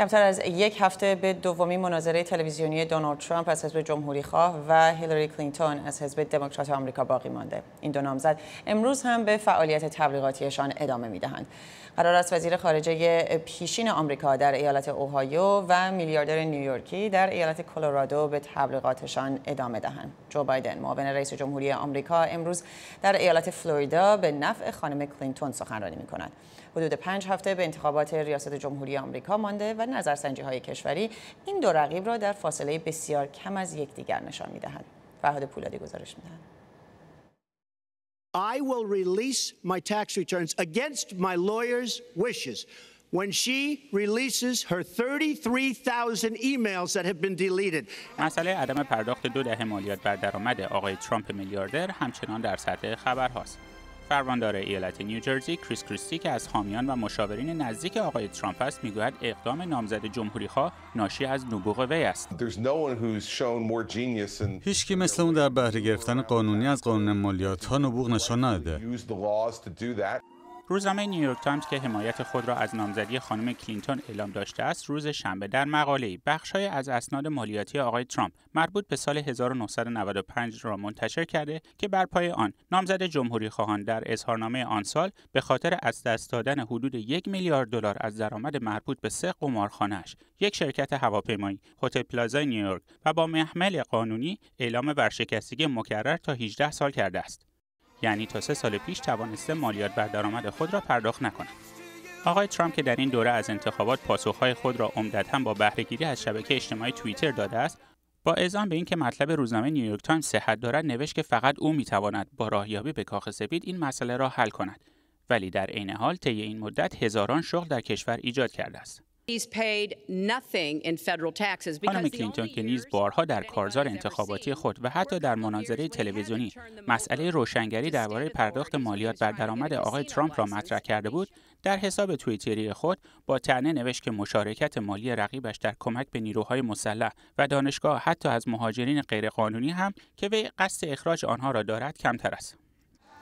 کمتر از یک هفته به دومی مناظره تلویزیونی دونالد ترامپ از حزب جمهوری خواه و هیلاری کلینتون از حزب دموکرات آمریکا باقی مانده این دو نامزد امروز هم به فعالیت تبلیغاتیشان ادامه میدهند قرار است وزیر خارجه پیشین آمریکا در ایالت اوهایو و میلیاردر نیویورکی در ایالت کلرادو به تبلیغاتشان ادامه دهند جو بایدن معاون رئیس جمهوری آمریکا امروز در ایالت فلوریدا به نفع خانم کلینتون سخنرانی میکند حدود پنج هفته به انتخابات ریاست جمهوری آمریکا مانده و نظرسنجی های کشوری این دو رقیب را در فاصله بسیار کم از یکدیگر نشان میدهند فرهاد پولادی گزارش میدهند I will release my tax returns against my lawyer's wishes when she releases her 33,000 emails that have been deleted. مسئله عدم پرداخت دو دهه مالیات بر درآمد آقای ترامپ میلیاردر همچنان در سطح خبرهاست. فرماندار ایالت نیوجرسی کریس کریستی که از حامیان و مشاورین نزدیک آقای ترامپ است میگوید اقدام نامزد خواه ناشی از نبوغ وی است هیچ کی مثل اون در بهره گرفتن قانونی از قانون مالیات ها نبوغ نشان نداده روزنامه نیویورک تایمز که حمایت خود را از نامزدی خانم کلینتون اعلام داشته است روز شنبه در مقاله‌ای بخشهایی از اسناد مالیاتی آقای ترامپ مربوط به سال 1995 را منتشر کرده که بر پای آن نامزد جمهوری خواهان در اظهارنامه آن سال به خاطر از دست دادن حدود یک میلیارد دلار از درآمد مربوط به سه قمارخانهاش یک شرکت هواپیمایی هتل پلازا نیویورک و با محمل قانونی اعلام ورشکستگی مکرر تا 18 سال کرده است یعنی تا سه سال پیش توانسته مالیات بر درآمد خود را پرداخت نکند آقای ترامپ که در این دوره از انتخابات پاسخهای خود را عمدتا با بهرهگیری از شبکه اجتماعی توییتر داده است با اذعان به اینکه مطلب روزنامه نیویورک تایمز صحت دارد نوشت که فقط او میتواند با راهیابی به کاخ سفید این مسئله را حل کند ولی در عین حال طی این مدت هزاران شغل در کشور ایجاد کرده است خانم کلینتون که نیز بارها در کارزار انتخاباتی خود و حتی در مناظره تلویزیونی مسئله روشنگری درباره پرداخت مالیات بر درآمد آقای ترامپ را مطرح کرده بود در حساب توییتری خود با تنه نوشت که مشارکت مالی رقیبش در کمک به نیروهای مسلح و دانشگاه حتی از مهاجرین غیرقانونی هم که وی قصد اخراج آنها را دارد کمتر است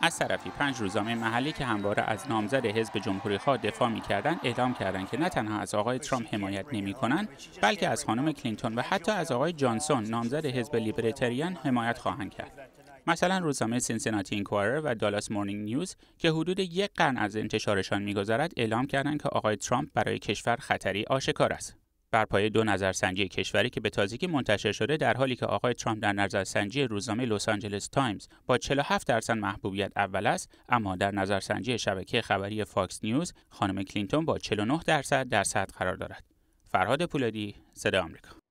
از طرفی پنج روزنامه محلی که همواره از نامزد حزب خواه دفاع میکردند اعلام کردند که نه تنها از آقای ترامپ حمایت نمیکنند بلکه از خانم کلینتون و حتی از آقای جانسون نامزد حزب لیبرتریان حمایت خواهند کرد مثلا روزنامه سینسیناتی اینکوایر و دالاس مورنینگ نیوز که حدود یک قرن از انتشارشان میگذرد اعلام کردند که آقای ترامپ برای کشور خطری آشکار است بر پایه دو نظرسنجی کشوری که به تازگی منتشر شده در حالی که آقای ترامپ در نظرسنجی روزنامه لس آنجلس تایمز با 47 درصد محبوبیت اول است اما در نظرسنجی شبکه خبری فاکس نیوز خانم کلینتون با 49 درصد در صدر قرار دارد فرهاد پولادی صدا آمریکا